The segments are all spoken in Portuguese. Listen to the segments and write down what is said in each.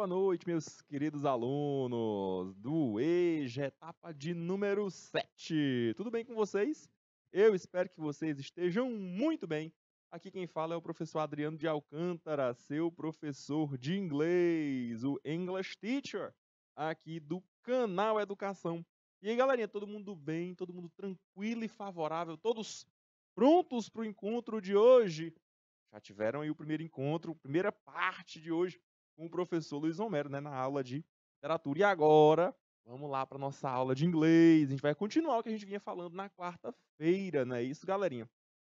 boa noite, meus queridos alunos do EJA, etapa de número 7. Tudo bem com vocês? Eu espero que vocês estejam muito bem. Aqui quem fala é o professor Adriano de Alcântara, seu professor de inglês, o English Teacher, aqui do canal Educação. E aí, galerinha, todo mundo bem, todo mundo tranquilo e favorável, todos prontos para o encontro de hoje? Já tiveram aí o primeiro encontro, primeira parte de hoje com o professor Luiz Homero, né, na aula de literatura. E agora, vamos lá para nossa aula de inglês. A gente vai continuar o que a gente vinha falando na quarta-feira, não é isso, galerinha?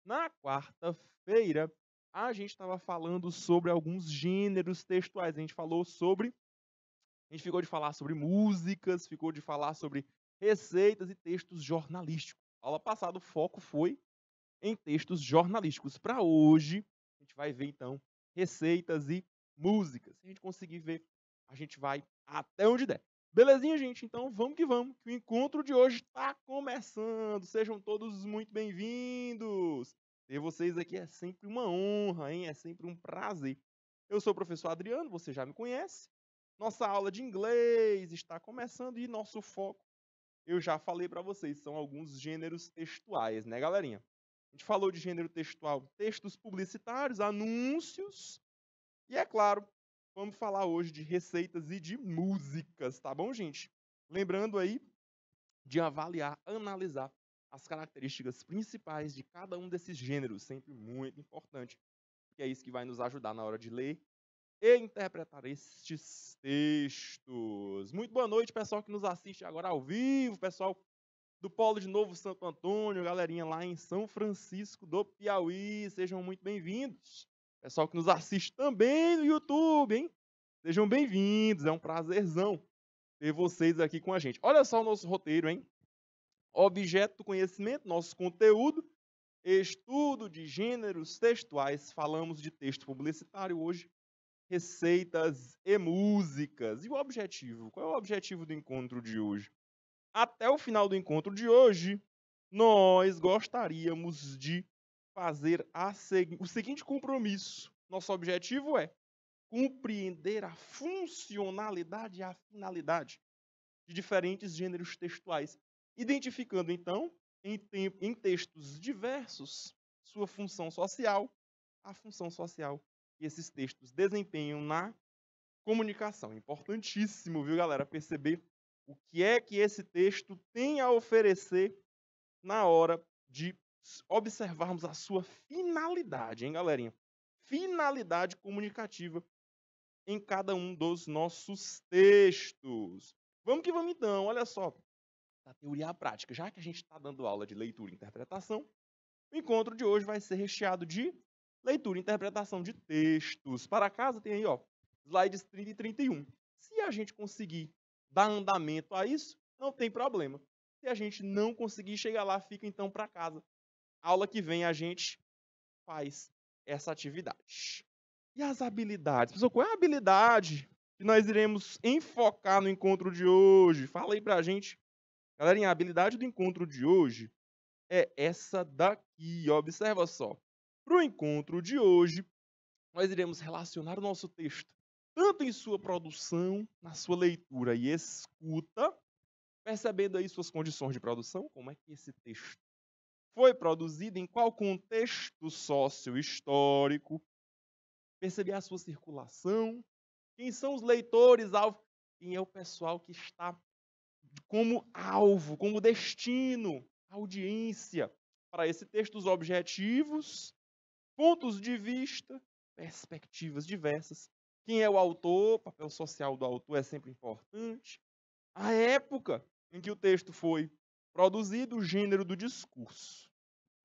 Na quarta-feira, a gente estava falando sobre alguns gêneros textuais. A gente falou sobre. A gente ficou de falar sobre músicas, ficou de falar sobre receitas e textos jornalísticos. A aula passada, o foco foi em textos jornalísticos. Para hoje, a gente vai ver então receitas e música. Se a gente conseguir ver, a gente vai até onde der. Belezinha, gente? Então vamos que vamos, que o encontro de hoje está começando. Sejam todos muito bem-vindos. Ter vocês aqui é sempre uma honra, hein? É sempre um prazer. Eu sou o professor Adriano, você já me conhece. Nossa aula de inglês está começando e nosso foco, eu já falei para vocês, são alguns gêneros textuais, né, galerinha? A gente falou de gênero textual, textos publicitários, anúncios, e é claro, vamos falar hoje de receitas e de músicas, tá bom, gente? Lembrando aí de avaliar, analisar as características principais de cada um desses gêneros, sempre muito importante, porque é isso que vai nos ajudar na hora de ler e interpretar estes textos. Muito boa noite, pessoal que nos assiste agora ao vivo, pessoal do Polo de Novo Santo Antônio, galerinha lá em São Francisco do Piauí, sejam muito bem-vindos. Pessoal que nos assiste também no YouTube, hein? Sejam bem-vindos, é um prazerzão ter vocês aqui com a gente. Olha só o nosso roteiro, hein? Objeto do conhecimento, nosso conteúdo, estudo de gêneros textuais, falamos de texto publicitário hoje, receitas e músicas. E o objetivo? Qual é o objetivo do encontro de hoje? Até o final do encontro de hoje, nós gostaríamos de fazer seg... o seguinte compromisso. Nosso objetivo é compreender a funcionalidade e a finalidade de diferentes gêneros textuais, identificando, então, em, te... em textos diversos, sua função social, a função social que esses textos desempenham na comunicação. Importantíssimo, viu, galera, perceber o que é que esse texto tem a oferecer na hora de observarmos a sua finalidade, hein, galerinha? Finalidade comunicativa em cada um dos nossos textos. Vamos que vamos então, olha só. Da teoria à prática, já que a gente está dando aula de leitura e interpretação, o encontro de hoje vai ser recheado de leitura e interpretação de textos. Para casa tem aí, ó, slides 30 e 31. Se a gente conseguir dar andamento a isso, não tem problema. Se a gente não conseguir chegar lá, fica então para casa Aula que vem a gente faz essa atividade. E as habilidades? Pessoal, qual é a habilidade que nós iremos enfocar no encontro de hoje? Fala aí pra gente. Galerinha, a habilidade do encontro de hoje é essa daqui. Observa só. Para o encontro de hoje, nós iremos relacionar o nosso texto, tanto em sua produção, na sua leitura e escuta, percebendo aí suas condições de produção, como é que esse texto foi produzida em qual contexto sócio-histórico, perceber a sua circulação, quem são os leitores, alvo, quem é o pessoal que está como alvo, como destino, audiência para esse texto, os objetivos, pontos de vista, perspectivas diversas, quem é o autor, papel social do autor é sempre importante, a época em que o texto foi Produzido o gênero do discurso.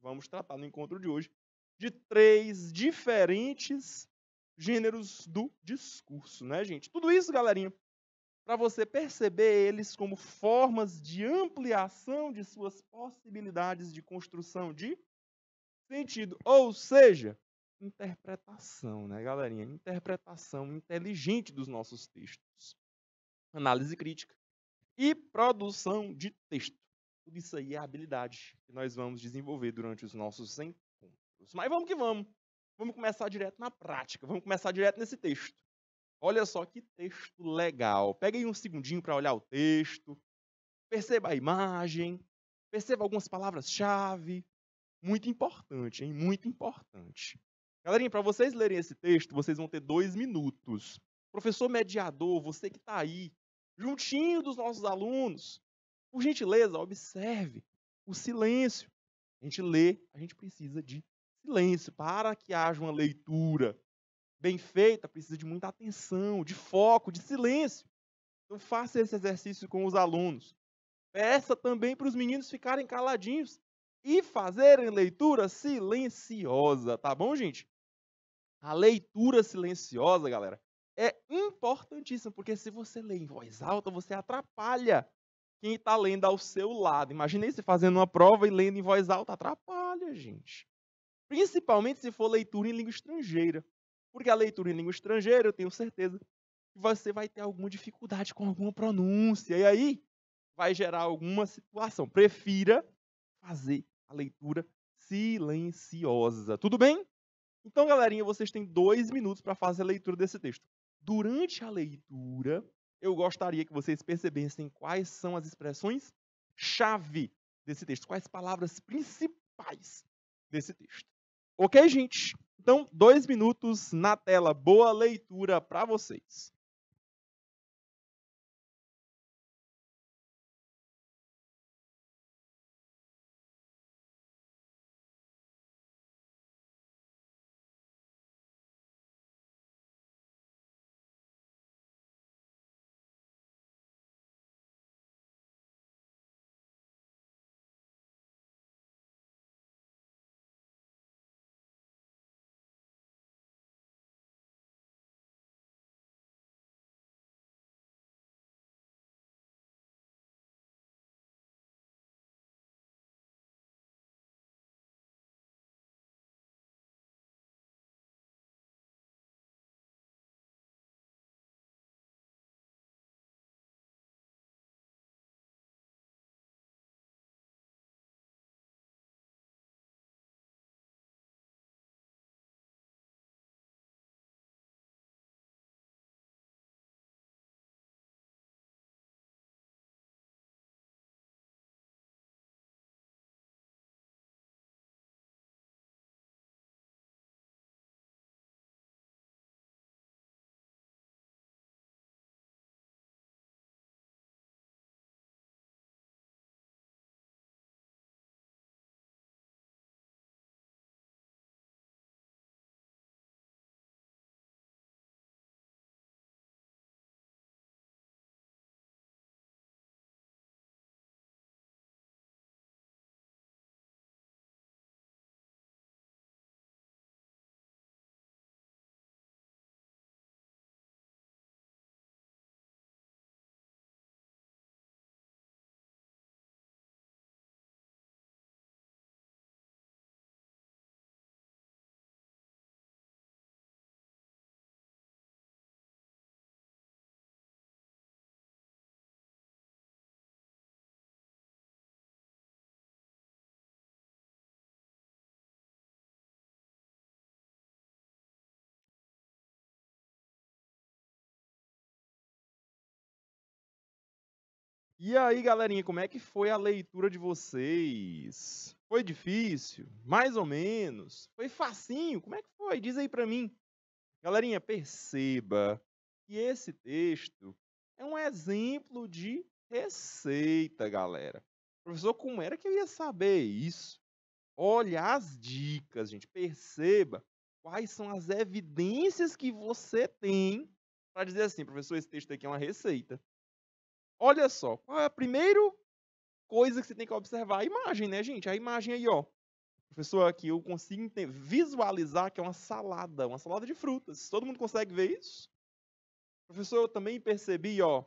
Vamos tratar no encontro de hoje de três diferentes gêneros do discurso, né, gente? Tudo isso, galerinha, para você perceber eles como formas de ampliação de suas possibilidades de construção de sentido, ou seja, interpretação, né, galerinha? Interpretação inteligente dos nossos textos, análise crítica e produção de texto. Tudo isso aí é habilidade que nós vamos desenvolver durante os nossos encontros. Mas vamos que vamos. Vamos começar direto na prática. Vamos começar direto nesse texto. Olha só que texto legal. Pega aí um segundinho para olhar o texto. Perceba a imagem. Perceba algumas palavras-chave. Muito importante, hein? Muito importante. Galerinha, para vocês lerem esse texto, vocês vão ter dois minutos. Professor mediador, você que está aí, juntinho dos nossos alunos, por gentileza, observe o silêncio. A gente lê, a gente precisa de silêncio. Para que haja uma leitura bem feita, precisa de muita atenção, de foco, de silêncio. Então, faça esse exercício com os alunos. Peça também para os meninos ficarem caladinhos e fazerem leitura silenciosa, tá bom, gente? A leitura silenciosa, galera, é importantíssima, porque se você lê em voz alta, você atrapalha quem está lendo ao seu lado. Imaginei se fazendo uma prova e lendo em voz alta. Atrapalha, gente. Principalmente se for leitura em língua estrangeira. Porque a leitura em língua estrangeira, eu tenho certeza que você vai ter alguma dificuldade com alguma pronúncia. E aí vai gerar alguma situação. Prefira fazer a leitura silenciosa. Tudo bem? Então, galerinha, vocês têm dois minutos para fazer a leitura desse texto. Durante a leitura, eu gostaria que vocês percebessem quais são as expressões chave desse texto, quais palavras principais desse texto. Ok, gente? Então, dois minutos na tela. Boa leitura para vocês. E aí, galerinha, como é que foi a leitura de vocês? Foi difícil? Mais ou menos? Foi facinho? Como é que foi? Diz aí para mim. Galerinha, perceba que esse texto é um exemplo de receita, galera. Professor, como era que eu ia saber isso? Olha as dicas, gente. Perceba quais são as evidências que você tem para dizer assim, professor, esse texto aqui é uma receita. Olha só, qual é a primeira coisa que você tem que observar? A imagem, né, gente? A imagem aí, ó. Professor, aqui eu consigo visualizar que é uma salada, uma salada de frutas. Todo mundo consegue ver isso? Professor, eu também percebi, ó,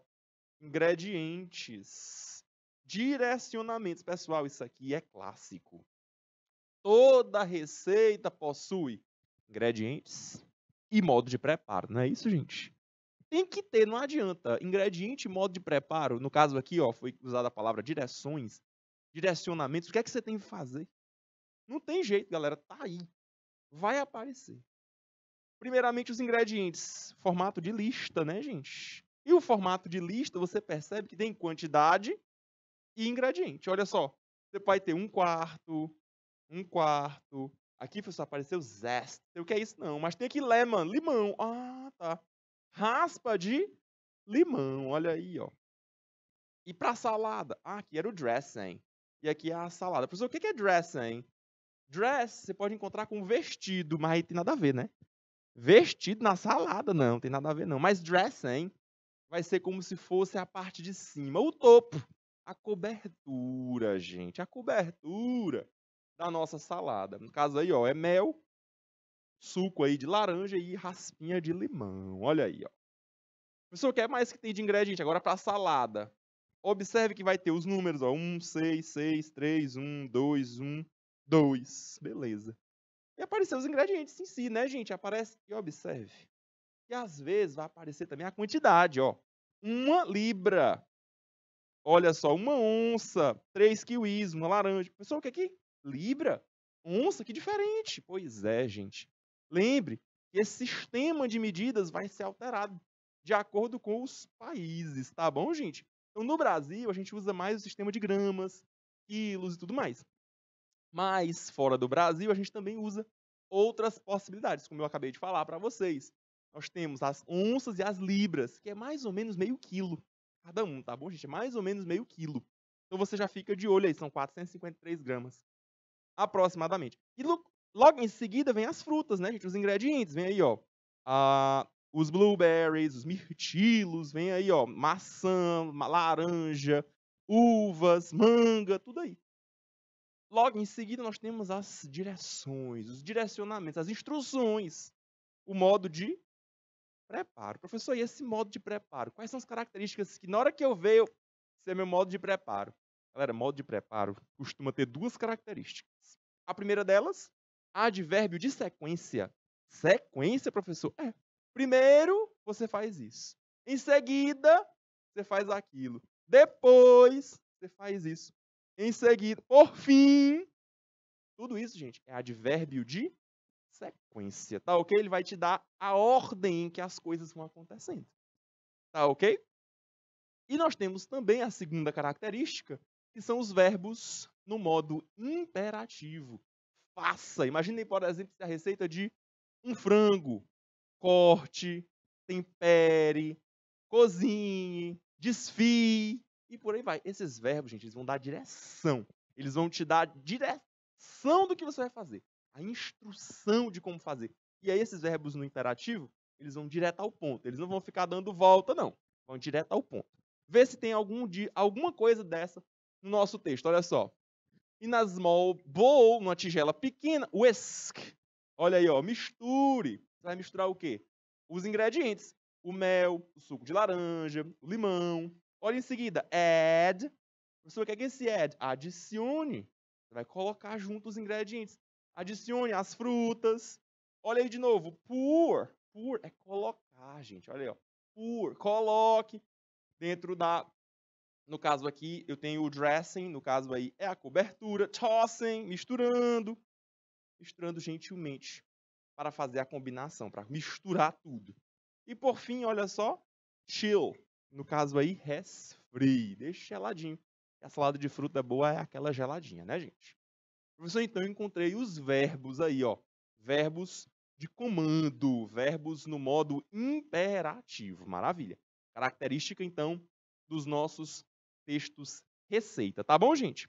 ingredientes, direcionamentos. Pessoal, isso aqui é clássico. Toda receita possui ingredientes e modo de preparo, não é isso, gente? Tem que ter, não adianta. Ingrediente, modo de preparo, no caso aqui, ó, foi usada a palavra direções, direcionamentos, o que é que você tem que fazer? Não tem jeito, galera, tá aí. Vai aparecer. Primeiramente, os ingredientes. Formato de lista, né, gente? E o formato de lista, você percebe que tem quantidade e ingrediente. Olha só, você vai ter um quarto, um quarto. Aqui só apareceu zest. O que é isso? Não, mas tem aqui lemon, limão. Ah, tá raspa de limão, olha aí, ó. E para salada? Ah, aqui era o dressing. E aqui é a salada. Professor, o que é dressing? Dress, você pode encontrar com vestido, mas aí tem nada a ver, né? Vestido na salada, não, tem nada a ver, não. Mas dressing vai ser como se fosse a parte de cima, o topo. A cobertura, gente, a cobertura da nossa salada. No caso aí, ó, é mel, suco aí de laranja e raspinha de limão. Olha aí, ó. O professor, quer mais que tem de ingrediente agora para salada? Observe que vai ter os números, ó, 1, 6, 6, 3, 1, 2, 1, 2. Beleza. E apareceu os ingredientes em si, né, gente? Aparece e observe. E às vezes vai aparecer também a quantidade, ó. Uma libra. Olha só, uma onça, três kiwis, uma laranja. Pessoal, o que é que? Libra? Onça, que diferente. Pois é, gente. Lembre que esse sistema de medidas vai ser alterado de acordo com os países, tá bom, gente? Então, no Brasil, a gente usa mais o sistema de gramas, quilos e tudo mais. Mas, fora do Brasil, a gente também usa outras possibilidades, como eu acabei de falar para vocês. Nós temos as onças e as libras, que é mais ou menos meio quilo cada um, tá bom, gente? É mais ou menos meio quilo. Então você já fica de olho aí, são 453 gramas, aproximadamente. E no, Logo em seguida vem as frutas, né, gente? Os ingredientes. Vem aí, ó. Ah, os blueberries, os mirtilos, vem aí, ó. Maçã, laranja, uvas, manga, tudo aí. Logo em seguida, nós temos as direções, os direcionamentos, as instruções, o modo de preparo. Professor, e esse modo de preparo? Quais são as características que, na hora que eu vejo esse é meu modo de preparo? Galera, modo de preparo costuma ter duas características. A primeira delas Advérbio de sequência. Sequência, professor? É. Primeiro, você faz isso. Em seguida, você faz aquilo. Depois, você faz isso. Em seguida, por fim. Tudo isso, gente, é advérbio de sequência, tá ok? Ele vai te dar a ordem em que as coisas vão acontecendo, tá ok? E nós temos também a segunda característica, que são os verbos no modo imperativo. Faça. Imaginem, por exemplo, a receita de um frango. Corte, tempere, cozinhe, desfie e por aí vai. Esses verbos, gente, eles vão dar direção. Eles vão te dar direção do que você vai fazer, a instrução de como fazer. E aí esses verbos no imperativo, eles vão direto ao ponto. Eles não vão ficar dando volta, não. Vão direto ao ponto. Vê se tem algum de alguma coisa dessa no nosso texto. Olha só e small bowl, numa tigela pequena, whisk. Olha aí, ó, misture. Você vai misturar o quê? Os ingredientes. O mel, o suco de laranja, o limão. Olha em seguida, add. Professor, quer que é é esse add? Adicione. Você vai colocar junto os ingredientes. Adicione as frutas. Olha aí de novo, pour. Pour é colocar, gente. Olha aí, ó. Pour, coloque dentro da no caso aqui, eu tenho o dressing, no caso aí é a cobertura, tossing, misturando, misturando gentilmente para fazer a combinação, para misturar tudo. E por fim, olha só, chill, no caso aí resfri, deixa geladinho. A salada de fruta boa é aquela geladinha, né, gente? Professor, então eu encontrei os verbos aí, ó. Verbos de comando, verbos no modo imperativo. Maravilha. Característica, então, dos nossos textos receita, tá bom, gente?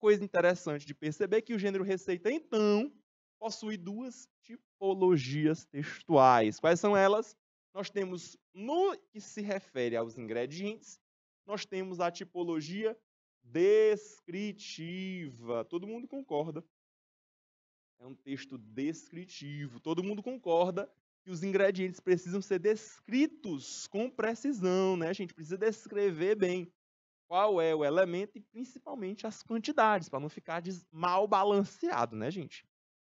Coisa interessante de perceber que o gênero receita, então, possui duas tipologias textuais. Quais são elas? Nós temos, no que se refere aos ingredientes, nós temos a tipologia descritiva. Todo mundo concorda. É um texto descritivo. Todo mundo concorda que os ingredientes precisam ser descritos com precisão, né? A gente precisa descrever bem qual é o elemento e principalmente as quantidades, para não ficar mal balanceado, né, gente?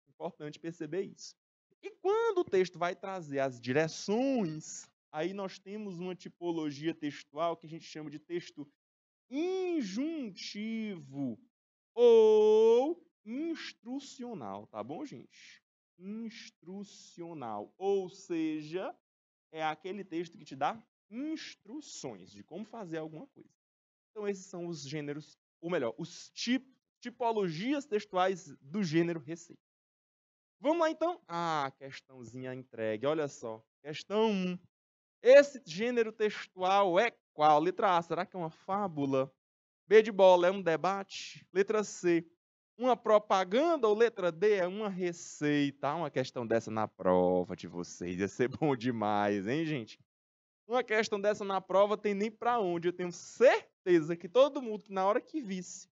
Importante perceber isso. E quando o texto vai trazer as direções, aí nós temos uma tipologia textual que a gente chama de texto injuntivo ou instrucional, tá bom, gente? Instrucional, ou seja, é aquele texto que te dá instruções de como fazer alguma coisa. Então esses são os gêneros, ou melhor, os tip, tipologias textuais do gênero receita. Vamos lá então? Ah, questãozinha entregue, olha só. Questão 1. Esse gênero textual é qual? Letra A, será que é uma fábula? B de bola, é um debate? Letra C, uma propaganda? Ou letra D, é uma receita? Uma questão dessa na prova de vocês, ia ser bom demais, hein, gente? Uma questão dessa na prova tem nem para onde, eu tenho certeza certeza que todo mundo, na hora que visse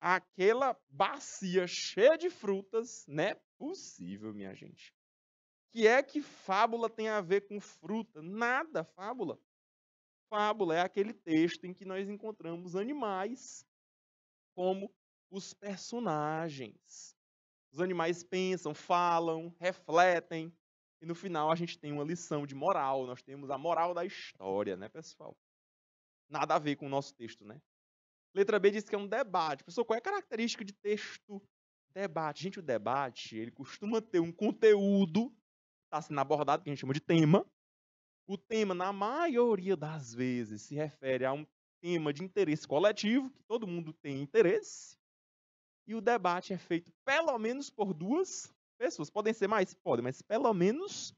aquela bacia cheia de frutas, não é possível, minha gente. Que é que fábula tem a ver com fruta? Nada, fábula. Fábula é aquele texto em que nós encontramos animais como os personagens. Os animais pensam, falam, refletem, e no final a gente tem uma lição de moral, nós temos a moral da história, né, pessoal? nada a ver com o nosso texto, né? Letra B diz que é um debate. Pessoal, qual é a característica de texto debate? Gente, o debate, ele costuma ter um conteúdo está sendo abordado, que a gente chama de tema. O tema, na maioria das vezes, se refere a um tema de interesse coletivo, que todo mundo tem interesse. E o debate é feito pelo menos por duas pessoas. Podem ser mais? Podem, mas pelo menos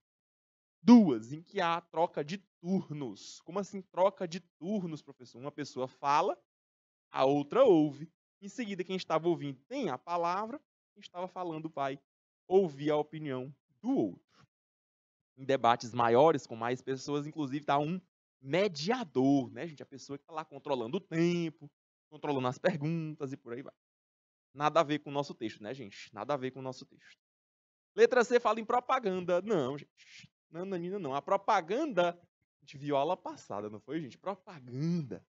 duas em que há troca de turnos. Como assim troca de turnos, professor? Uma pessoa fala, a outra ouve. Em seguida, quem estava ouvindo tem a palavra, quem estava falando vai ouvir a opinião do outro. Em debates maiores, com mais pessoas, inclusive, está um mediador, né, gente? A pessoa que está lá controlando o tempo, controlando as perguntas e por aí vai. Nada a ver com o nosso texto, né, gente? Nada a ver com o nosso texto. Letra C fala em propaganda. Não, gente. Nananina não. A propaganda de viola passada, não foi, gente? Propaganda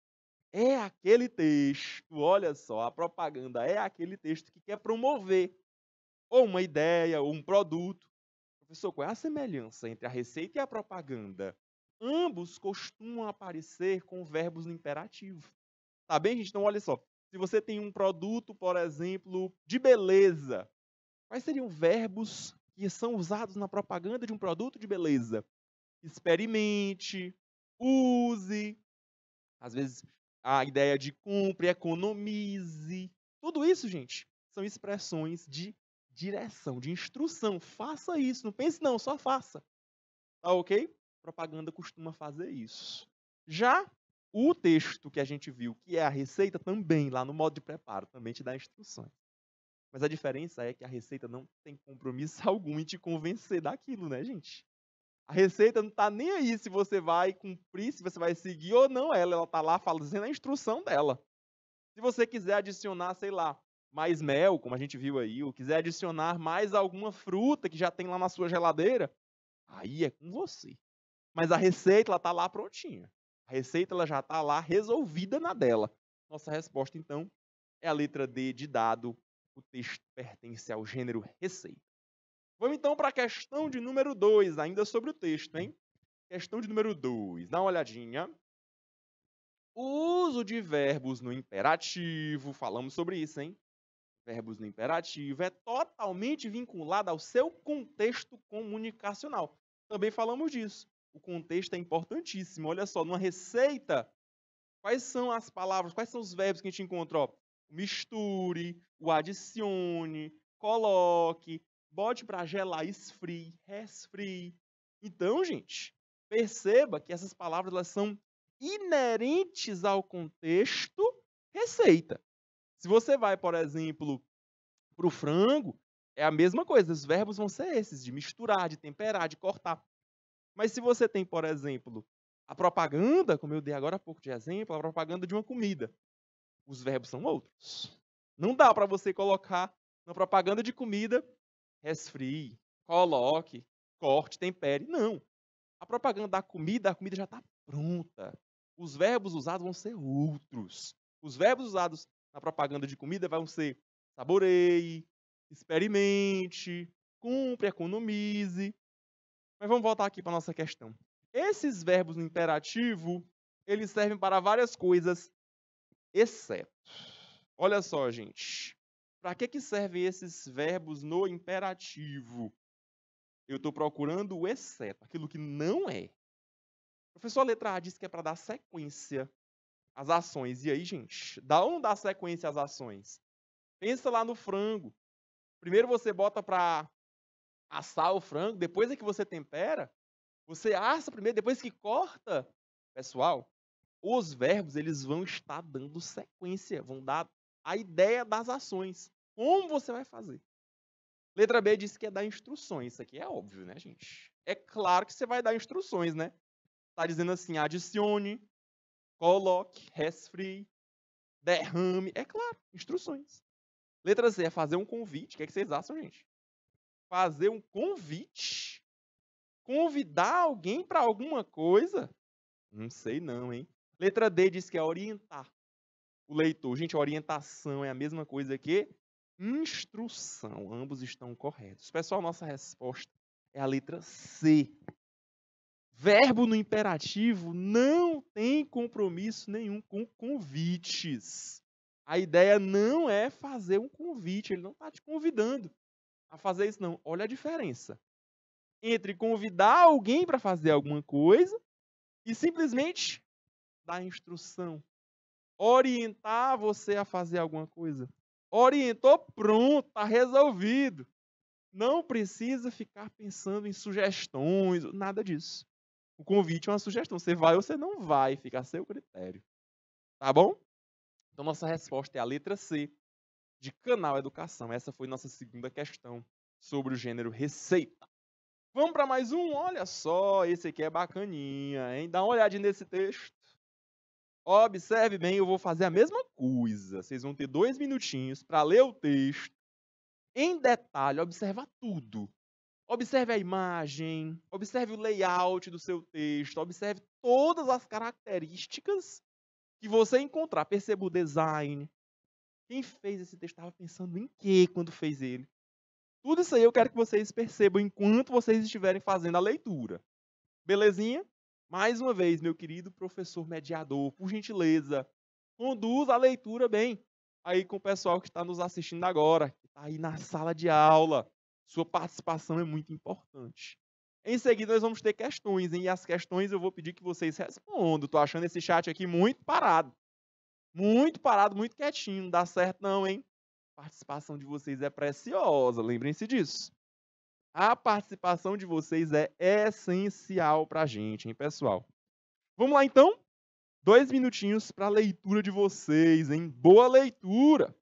é aquele texto, olha só, a propaganda é aquele texto que quer promover ou uma ideia ou um produto. Professor, qual é a semelhança entre a receita e a propaganda? Ambos costumam aparecer com verbos no imperativo. Tá bem, gente? Então, olha só. Se você tem um produto, por exemplo, de beleza, quais seriam verbos que são usados na propaganda de um produto de beleza. Experimente, use. Às vezes a ideia de compre, economize. Tudo isso, gente, são expressões de direção, de instrução. Faça isso, não pense não, só faça. Tá ok? Propaganda costuma fazer isso. Já o texto que a gente viu, que é a receita, também, lá no modo de preparo, também te dá instruções. Mas a diferença é que a Receita não tem compromisso algum em te convencer daquilo, né, gente? A Receita não está nem aí se você vai cumprir, se você vai seguir ou não ela. Ela está lá fazendo a instrução dela. Se você quiser adicionar, sei lá, mais mel, como a gente viu aí, ou quiser adicionar mais alguma fruta que já tem lá na sua geladeira, aí é com você. Mas a receita, ela está lá prontinha. A receita, ela já está lá resolvida na dela. Nossa resposta, então, é a letra D de dado, o texto pertence ao gênero receita. Vamos então para a questão de número 2, ainda sobre o texto, hein? Questão de número 2, dá uma olhadinha. O uso de verbos no imperativo, falamos sobre isso, hein? Verbos no imperativo é totalmente vinculado ao seu contexto comunicacional. Também falamos disso. O contexto é importantíssimo. Olha só, numa receita, quais são as palavras, quais são os verbos que a gente encontra? Ó, misture, o adicione, coloque, bote para gelar, esfrie, resfrie. Então, gente, perceba que essas palavras elas são inerentes ao contexto receita. Se você vai, por exemplo, para o frango, é a mesma coisa. Os verbos vão ser esses, de misturar, de temperar, de cortar. Mas se você tem, por exemplo, a propaganda, como eu dei agora há pouco de exemplo, a propaganda de uma comida os verbos são outros. Não dá para você colocar na propaganda de comida resfrie, coloque, corte, tempere. Não. A propaganda da comida, a comida já está pronta. Os verbos usados vão ser outros. Os verbos usados na propaganda de comida vão ser saboreie, experimente, cumpre, economize. Mas vamos voltar aqui para a nossa questão. Esses verbos no imperativo, eles servem para várias coisas exceto. Olha só, gente. Para que, que servem esses verbos no imperativo? Eu estou procurando o exceto, aquilo que não é. O professor a letra A disse que é para dar sequência às ações. E aí, gente, dá ou não dá sequência às ações? Pensa lá no frango. Primeiro você bota para assar o frango, depois é que você tempera. Você assa primeiro, depois que corta. Pessoal, os verbos eles vão estar dando sequência, vão dar a ideia das ações. Como você vai fazer? Letra B diz que é dar instruções. Isso aqui é óbvio, né, gente? É claro que você vai dar instruções, né? Tá dizendo assim: adicione, coloque, resfrie, derrame. É claro, instruções. Letra C é fazer um convite. O que, é que vocês acham, gente? Fazer um convite. Convidar alguém para alguma coisa? Não sei não, hein? Letra D diz que é orientar o leitor. Gente, orientação é a mesma coisa que instrução. Ambos estão corretos. Pessoal, nossa resposta é a letra C. Verbo no imperativo não tem compromisso nenhum com convites. A ideia não é fazer um convite, ele não está te convidando a fazer isso, não. Olha a diferença entre convidar alguém para fazer alguma coisa e simplesmente da instrução, orientar você a fazer alguma coisa. Orientou, pronto, está resolvido. Não precisa ficar pensando em sugestões, nada disso. O convite é uma sugestão. Você vai ou você não vai, fica a seu critério. Tá bom? Então, nossa resposta é a letra C, de canal educação. Essa foi nossa segunda questão sobre o gênero receita. Vamos para mais um? Olha só, esse aqui é bacaninha, hein? Dá uma olhadinha nesse texto. Observe bem, eu vou fazer a mesma coisa. Vocês vão ter dois minutinhos para ler o texto em detalhe, observar tudo. Observe a imagem, observe o layout do seu texto, observe todas as características que você encontrar. Perceba o design. Quem fez esse texto estava pensando em quê quando fez ele? Tudo isso aí eu quero que vocês percebam enquanto vocês estiverem fazendo a leitura. Belezinha? Mais uma vez, meu querido professor mediador, por gentileza, conduza a leitura bem aí com o pessoal que está nos assistindo agora, que está aí na sala de aula. Sua participação é muito importante. Em seguida, nós vamos ter questões, hein? E as questões eu vou pedir que vocês respondam. Estou achando esse chat aqui muito parado. Muito parado, muito quietinho. Não dá certo, não, hein? A participação de vocês é preciosa, lembrem-se disso. A participação de vocês é essencial para a gente, hein, pessoal? Vamos lá, então? Dois minutinhos para a leitura de vocês, hein? Boa leitura!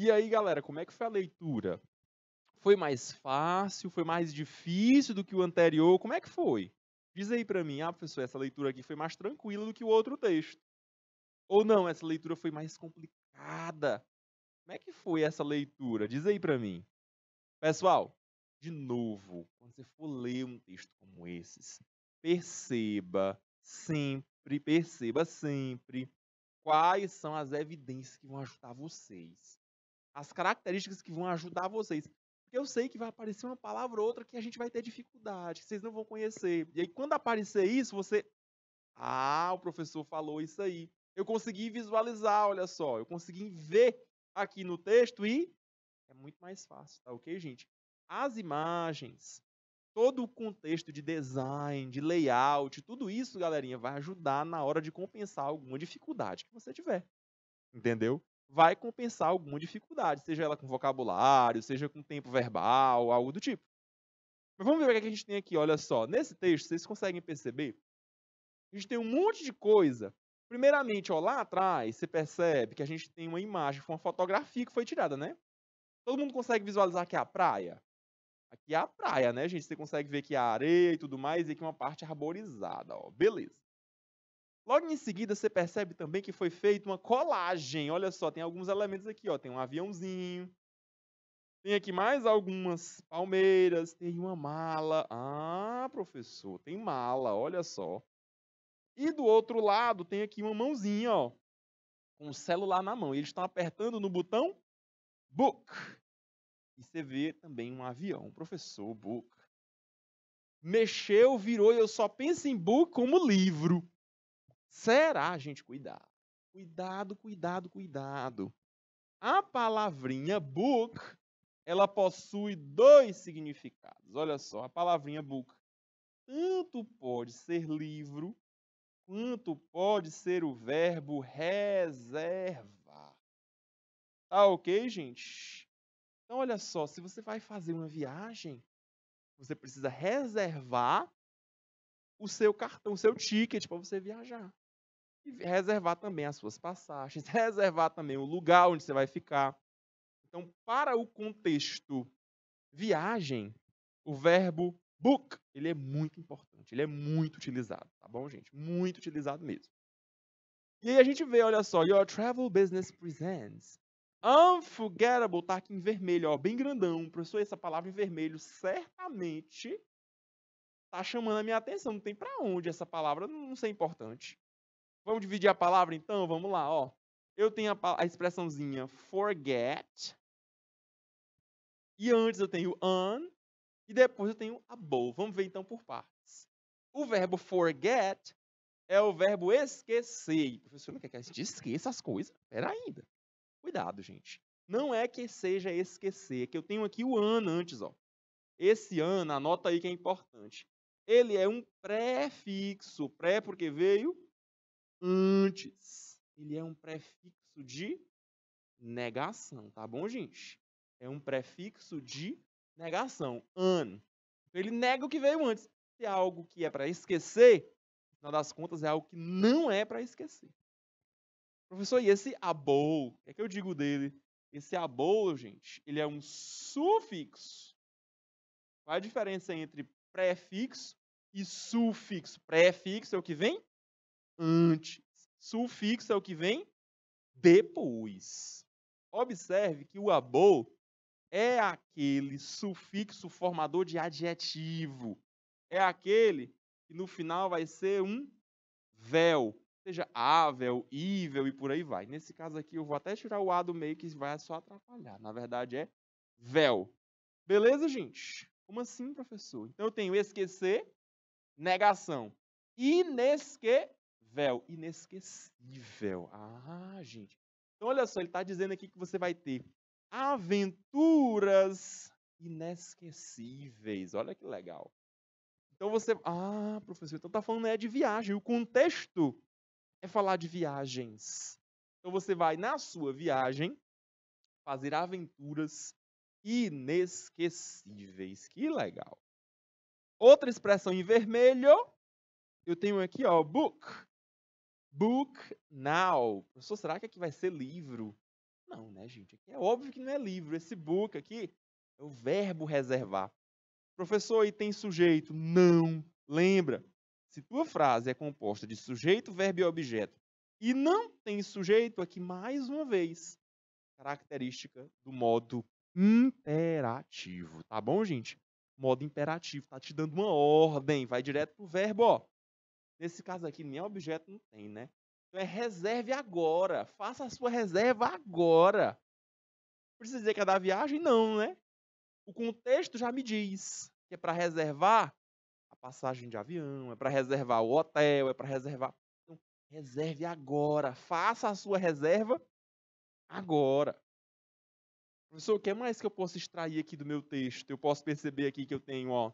E aí, galera, como é que foi a leitura? Foi mais fácil? Foi mais difícil do que o anterior? Como é que foi? Diz aí para mim, ah, professor, essa leitura aqui foi mais tranquila do que o outro texto. Ou não, essa leitura foi mais complicada. Como é que foi essa leitura? Diz aí para mim. Pessoal, de novo, quando você for ler um texto como esses, perceba sempre, perceba sempre quais são as evidências que vão ajudar vocês as características que vão ajudar vocês. Porque eu sei que vai aparecer uma palavra ou outra que a gente vai ter dificuldade, que vocês não vão conhecer. E aí, quando aparecer isso, você. Ah, o professor falou isso aí. Eu consegui visualizar, olha só. Eu consegui ver aqui no texto e. É muito mais fácil, tá ok, gente? As imagens, todo o contexto de design, de layout, tudo isso, galerinha, vai ajudar na hora de compensar alguma dificuldade que você tiver. Entendeu? vai compensar alguma dificuldade, seja ela com vocabulário, seja com tempo verbal, algo do tipo. Mas vamos ver o é que a gente tem aqui, olha só. Nesse texto, vocês conseguem perceber? A gente tem um monte de coisa. Primeiramente, ó, lá atrás, você percebe que a gente tem uma imagem, foi uma fotografia que foi tirada, né? Todo mundo consegue visualizar aqui é a praia? Aqui é a praia, né, gente? Você consegue ver aqui é a areia e tudo mais, e aqui uma parte arborizada, ó. Beleza. Logo em seguida, você percebe também que foi feita uma colagem. Olha só, tem alguns elementos aqui, ó. Tem um aviãozinho. Tem aqui mais algumas palmeiras. Tem uma mala. Ah, professor, tem mala, olha só. E do outro lado, tem aqui uma mãozinha, ó. Com o celular na mão. E eles estão apertando no botão Book. E você vê também um avião. Professor, Book. Mexeu, virou e eu só penso em Book como livro. Será, gente, cuidado. Cuidado, cuidado, cuidado. A palavrinha book, ela possui dois significados. Olha só, a palavrinha book tanto pode ser livro, quanto pode ser o verbo reservar. Tá ok, gente? Então, olha só, se você vai fazer uma viagem, você precisa reservar o seu cartão, o seu ticket para você viajar e reservar também as suas passagens, reservar também o lugar onde você vai ficar. Então, para o contexto viagem, o verbo book, ele é muito importante, ele é muito utilizado, tá bom, gente? Muito utilizado mesmo. E aí a gente vê, olha só, Your Travel Business Presents. Unforgettable tá aqui em vermelho, ó, bem grandão. Professor, essa palavra em vermelho certamente tá chamando a minha atenção. Não tem para onde essa palavra não ser importante. Vamos dividir a palavra então? Vamos lá, ó. Eu tenho a, a expressãozinha forget. E antes eu tenho an. E depois eu tenho above. Vamos ver então por partes. O verbo forget é o verbo esquecer. professor não quer que a gente esqueça as coisas? Pera ainda. Cuidado, gente. Não é que seja esquecer, é que eu tenho aqui o an antes, ó. Esse an, anota aí que é importante. Ele é um prefixo, pré porque veio antes. Ele é um prefixo de negação, tá bom, gente? É um prefixo de negação, an. Então, ele nega o que veio antes. Se é algo que é para esquecer, no final das contas é algo que não é para esquecer. Professor, e esse abou? O que é que eu digo dele? Esse abou, gente, ele é um sufixo. Qual a diferença entre prefixo e sufixo? Prefixo é o que vem antes. Sufixo é o que vem depois. Observe que o abo é aquele sufixo formador de adjetivo. É aquele que no final vai ser um véu, seja ável, ível e por aí vai. Nesse caso aqui eu vou até tirar o A do meio que vai só atrapalhar. Na verdade é véu. Beleza, gente? Como assim, professor? Então eu tenho esquecer, negação. inesque. Inesquecível. Inesquecível. Ah, gente. Então, olha só, ele está dizendo aqui que você vai ter aventuras inesquecíveis. Olha que legal. Então você. Ah, professor, então está falando é de viagem. O contexto é falar de viagens. Então você vai, na sua viagem, fazer aventuras inesquecíveis. Que legal. Outra expressão em vermelho, eu tenho aqui, ó, book. Book Now. Professor, será que aqui vai ser livro? Não, né, gente? Aqui é óbvio que não é livro. Esse book aqui é o verbo reservar. Professor, e tem sujeito? Não. Lembra, se tua frase é composta de sujeito, verbo e objeto e não tem sujeito, aqui mais uma vez, característica do modo imperativo, tá bom, gente? Modo imperativo, tá te dando uma ordem, vai direto pro verbo, ó. Nesse caso aqui, nem objeto não tem, né? Então é reserve agora. Faça a sua reserva agora. Precisa dizer que é da viagem? Não, né? O contexto já me diz que é para reservar a passagem de avião, é para reservar o hotel, é para reservar. Então, reserve agora. Faça a sua reserva agora. Professor, o que mais que eu posso extrair aqui do meu texto? Eu posso perceber aqui que eu tenho ó,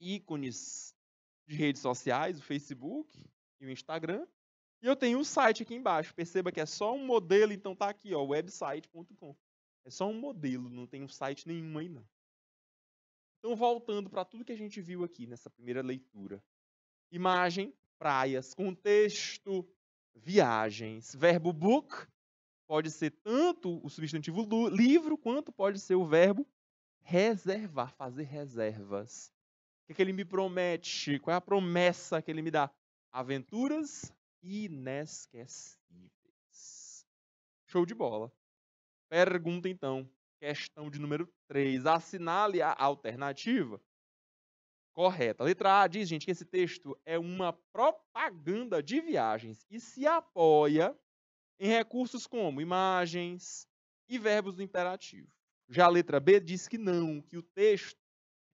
ícones de redes sociais, o Facebook e o Instagram. E eu tenho o um site aqui embaixo. Perceba que é só um modelo, então tá aqui, ó, website.com. É só um modelo, não tem um site nenhum aí não. Então voltando para tudo que a gente viu aqui nessa primeira leitura. Imagem, praias, contexto, viagens. Verbo book pode ser tanto o substantivo livro quanto pode ser o verbo reservar, fazer reservas que, que ele me promete? Qual é a promessa que ele me dá? Aventuras inesquecíveis. Show de bola. Pergunta então, questão de número 3. Assinale a alternativa correta. A letra A diz, gente, que esse texto é uma propaganda de viagens e se apoia em recursos como imagens e verbos do imperativo. Já a letra B diz que não, que o texto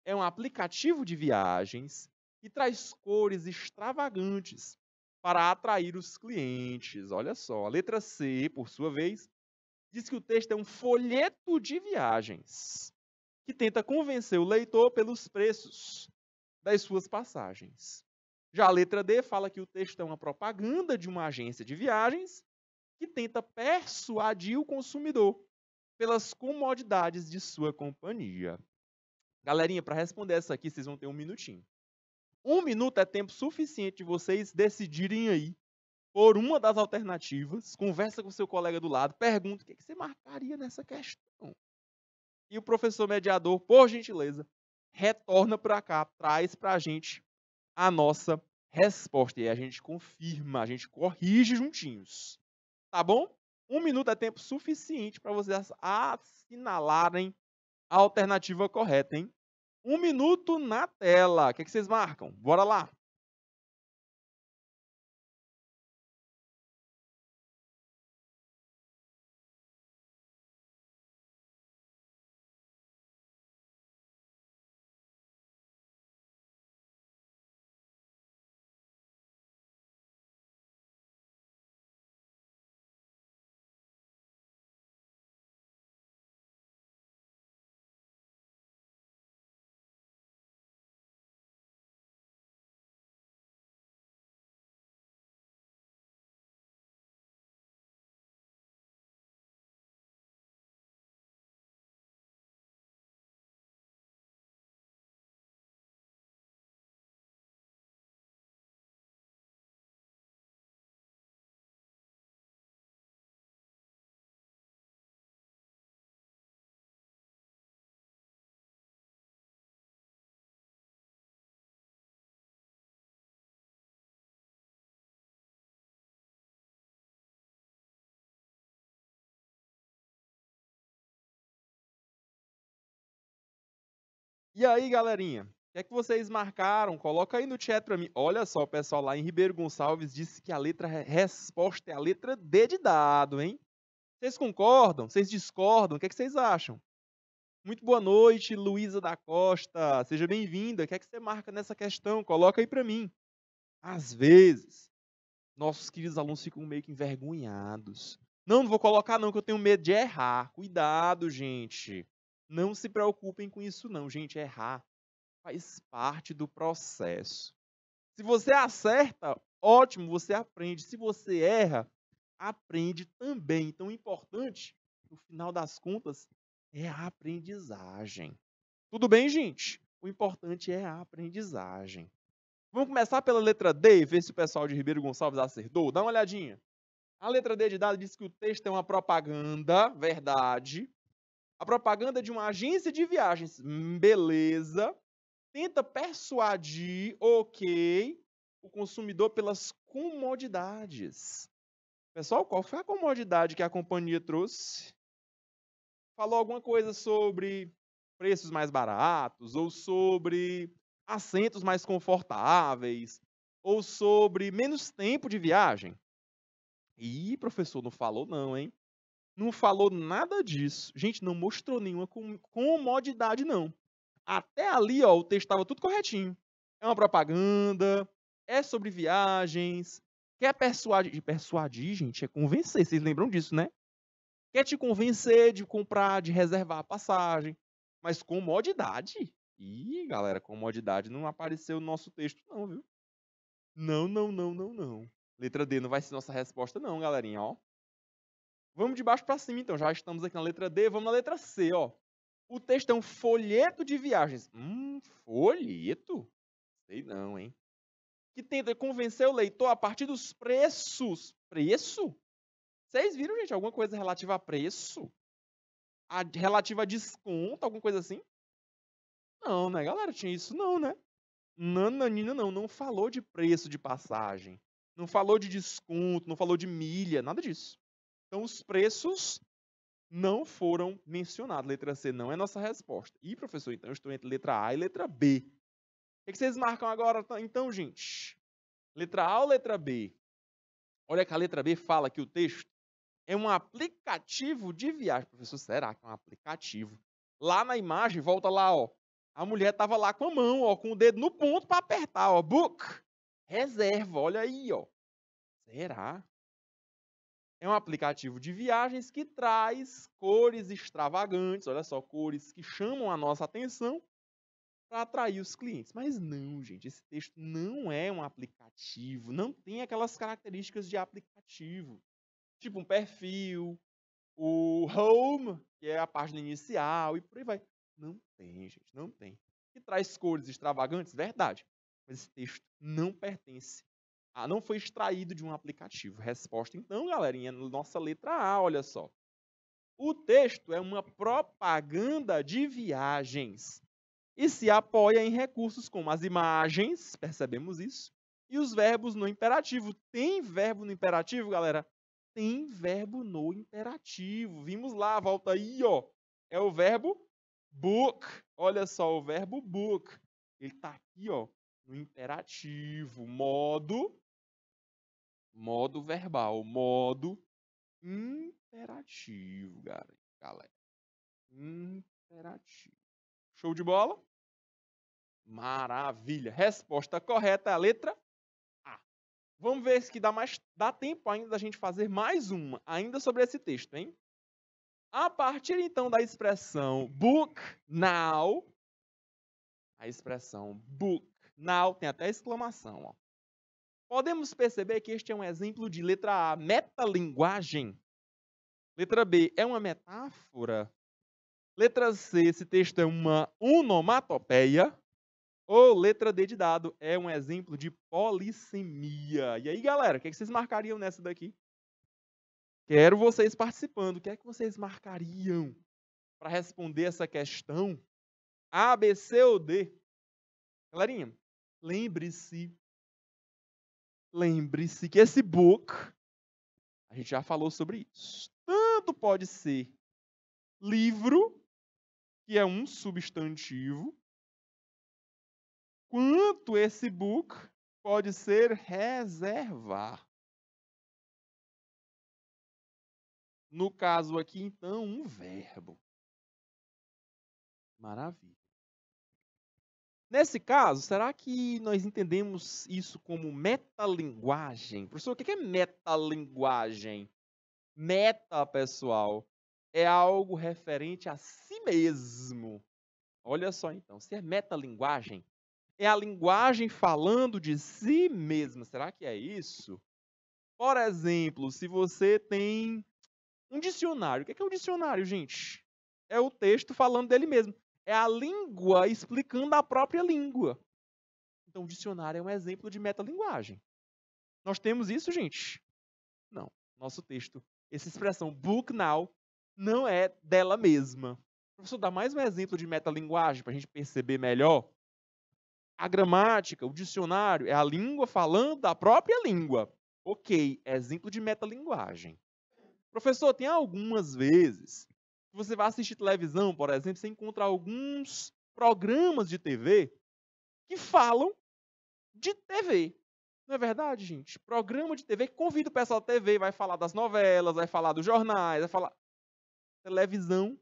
é um aplicativo de viagens que traz cores extravagantes para atrair os clientes. Olha só, a letra C, por sua vez, diz que o texto é um folheto de viagens que tenta convencer o leitor pelos preços das suas passagens. Já a letra D fala que o texto é uma propaganda de uma agência de viagens que tenta persuadir o consumidor pelas comodidades de sua companhia. Galerinha, para responder essa aqui, vocês vão ter um minutinho. Um minuto é tempo suficiente de vocês decidirem aí por uma das alternativas, conversa com seu colega do lado, pergunta o que, é que você marcaria nessa questão. E o professor mediador, por gentileza, retorna para cá, traz para a gente a nossa resposta. E a gente confirma, a gente corrige juntinhos. Tá bom? Um minuto é tempo suficiente para vocês assinalarem a alternativa correta, hein? Um minuto na tela. O que, é que vocês marcam? Bora lá. E aí, galerinha? O que é que vocês marcaram? Coloca aí no chat pra mim. Olha só, o pessoal lá em Ribeiro Gonçalves disse que a letra resposta é a letra D de dado, hein? Vocês concordam? Vocês discordam? O que é que vocês acham? Muito boa noite, Luísa da Costa. Seja bem-vinda. O que é que você marca nessa questão? Coloca aí para mim. Às vezes, nossos queridos alunos ficam meio que envergonhados. Não, não vou colocar não, que eu tenho medo de errar. Cuidado, gente. Não se preocupem com isso, não, gente. Errar faz parte do processo. Se você acerta, ótimo, você aprende. Se você erra, aprende também. Então, o importante, no final das contas, é a aprendizagem. Tudo bem, gente? O importante é a aprendizagem. Vamos começar pela letra D e ver se o pessoal de Ribeiro Gonçalves acertou. Dá uma olhadinha. A letra D de dado diz que o texto é uma propaganda, verdade, a propaganda de uma agência de viagens, hum, beleza, tenta persuadir, ok, o consumidor pelas comodidades. Pessoal, qual foi a comodidade que a companhia trouxe? Falou alguma coisa sobre preços mais baratos, ou sobre assentos mais confortáveis, ou sobre menos tempo de viagem? Ih, professor, não falou não, hein? Não falou nada disso. Gente, não mostrou nenhuma comodidade, não. Até ali, ó, o texto estava tudo corretinho. É uma propaganda, é sobre viagens, quer persuadir. Persuadir, gente, é convencer. Vocês lembram disso, né? Quer te convencer de comprar, de reservar a passagem. Mas comodidade? Ih, galera, comodidade não apareceu no nosso texto, não, viu? Não, não, não, não, não. Letra D não vai ser nossa resposta, não, galerinha, ó. Vamos de baixo para cima, então. Já estamos aqui na letra D. Vamos na letra C, ó. O texto é um folheto de viagens. Hum, folheto? Sei não, hein? Que tenta convencer o leitor a partir dos preços. Preço? Vocês viram, gente, alguma coisa relativa a preço? A, relativa a desconto, alguma coisa assim? Não, né, galera? Tinha isso não, né? Nananina não, não falou de preço de passagem. Não falou de desconto, não falou de milha, nada disso. Então, os preços não foram mencionados. Letra C não é nossa resposta. E, professor, então eu estou entre letra A e letra B. O que é vocês marcam agora, então, gente? Letra A ou letra B? Olha que a letra B fala que o texto é um aplicativo de viagem. Professor, será que é um aplicativo? Lá na imagem, volta lá, ó. A mulher estava lá com a mão, ó, com o dedo no ponto para apertar, ó. Book. Reserva, olha aí, ó. Será? É um aplicativo de viagens que traz cores extravagantes, olha só, cores que chamam a nossa atenção para atrair os clientes. Mas não, gente, esse texto não é um aplicativo, não tem aquelas características de aplicativo, tipo um perfil, o home, que é a página inicial e por aí vai. Não tem, gente, não tem. Que traz cores extravagantes, verdade, mas esse texto não pertence ah, não foi extraído de um aplicativo. Resposta, então, galerinha, nossa letra A, olha só. O texto é uma propaganda de viagens e se apoia em recursos como as imagens, percebemos isso, e os verbos no imperativo. Tem verbo no imperativo, galera? Tem verbo no imperativo. Vimos lá, volta aí, ó. É o verbo book. Olha só, o verbo book. Ele está aqui, ó, no imperativo, modo modo verbal, modo imperativo, galera. Imperativo. Show de bola? Maravilha. Resposta correta é a letra A. Vamos ver se dá mais dá tempo ainda da gente fazer mais uma, ainda sobre esse texto, hein? A partir então da expressão book now, a expressão book now tem até exclamação, ó. Podemos perceber que este é um exemplo de letra A, metalinguagem. Letra B é uma metáfora. Letra C, esse texto é uma onomatopeia. Ou letra D de dado é um exemplo de polissemia. E aí, galera, o que, é que vocês marcariam nessa daqui? Quero vocês participando. O que é que vocês marcariam para responder essa questão? A, B, C ou D? Galerinha, lembre-se Lembre-se que esse book, a gente já falou sobre isso. Tanto pode ser livro, que é um substantivo, quanto esse book pode ser reservar. No caso aqui, então, um verbo. Maravilha. Nesse caso, será que nós entendemos isso como metalinguagem? Professor, o que é metalinguagem? Meta, pessoal, é algo referente a si mesmo. Olha só então, se é metalinguagem, é a linguagem falando de si mesma. Será que é isso? Por exemplo, se você tem um dicionário. O que é, é um dicionário, gente? É o texto falando dele mesmo. É a língua explicando a própria língua. Então, o dicionário é um exemplo de metalinguagem. Nós temos isso, gente? Não. Nosso texto, essa expressão book now, não é dela mesma. Professor, dá mais um exemplo de metalinguagem para a gente perceber melhor. A gramática, o dicionário, é a língua falando da própria língua. Ok, é exemplo de metalinguagem. Professor, tem algumas vezes você vai assistir televisão, por exemplo, você encontra alguns programas de TV que falam de TV. Não é verdade, gente? Programa de TV que convida o pessoal da TV, vai falar das novelas, vai falar dos jornais, vai falar. Televisão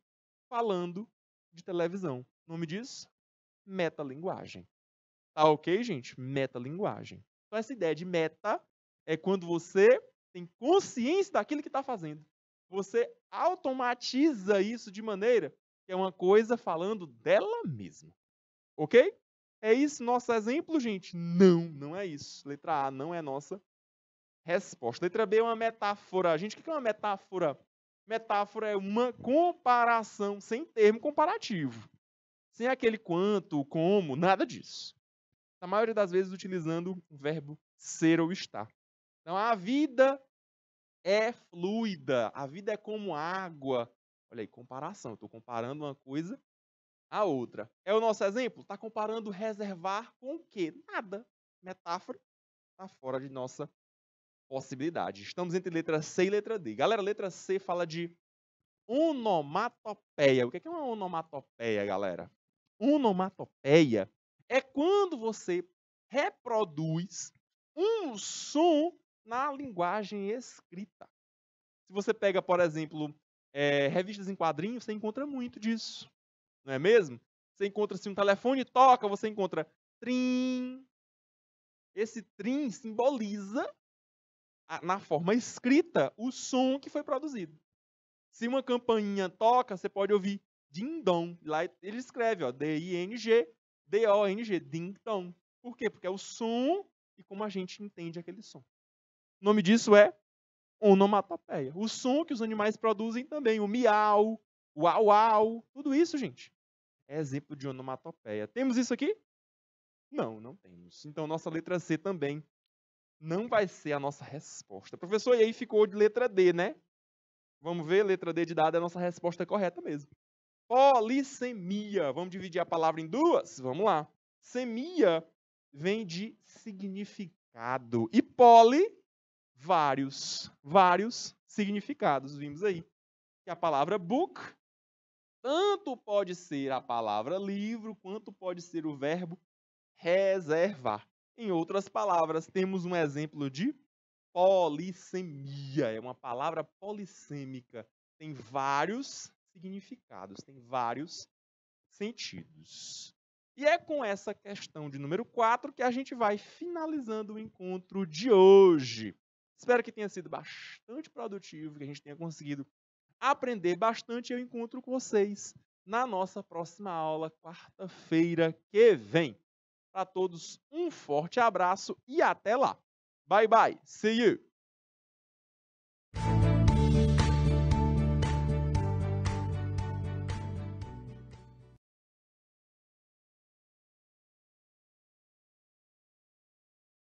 falando de televisão. O nome disso? Metalinguagem. Tá ok, gente? Metalinguagem. Então, essa ideia de meta é quando você tem consciência daquilo que está fazendo você automatiza isso de maneira que é uma coisa falando dela mesma. Ok? É isso nosso exemplo, gente? Não, não é isso. Letra A não é nossa resposta. Letra B é uma metáfora. Gente, o que é uma metáfora? Metáfora é uma comparação sem termo comparativo. Sem aquele quanto, como, nada disso. Na maioria das vezes utilizando o verbo ser ou estar. Então, a vida é fluida, a vida é como água. Olha aí, comparação, estou comparando uma coisa à outra. É o nosso exemplo? Está comparando reservar com o quê? Nada. Metáfora está fora de nossa possibilidade. Estamos entre letra C e letra D. Galera, letra C fala de onomatopeia. O que é, é uma onomatopeia, galera? Onomatopeia é quando você reproduz um som na linguagem escrita. Se você pega, por exemplo, é, revistas em quadrinhos, você encontra muito disso. Não é mesmo? Você encontra, se um telefone toca, você encontra trim. Esse trim simboliza, na forma escrita, o som que foi produzido. Se uma campainha toca, você pode ouvir ding dong. Lá ele escreve, ó, D-I-N-G, D-O-N-G, ding dong. Por quê? Porque é o som e como a gente entende aquele som. O nome disso é onomatopeia. O som que os animais produzem também, o miau, o au au, tudo isso, gente, é exemplo de onomatopeia. Temos isso aqui? Não, não temos. Então, nossa letra C também não vai ser a nossa resposta. Professor, e aí ficou de letra D, né? Vamos ver, letra D de dado é a nossa resposta correta mesmo. Polissemia. Vamos dividir a palavra em duas? Vamos lá. Semia vem de significado. E poli vários, vários significados. Vimos aí que a palavra book tanto pode ser a palavra livro quanto pode ser o verbo reservar. Em outras palavras, temos um exemplo de polissemia. É uma palavra polissêmica. Tem vários significados, tem vários sentidos. E é com essa questão de número 4 que a gente vai finalizando o encontro de hoje. Espero que tenha sido bastante produtivo, que a gente tenha conseguido aprender bastante. Eu encontro com vocês na nossa próxima aula, quarta-feira que vem. Para todos, um forte abraço e até lá. Bye bye. See you.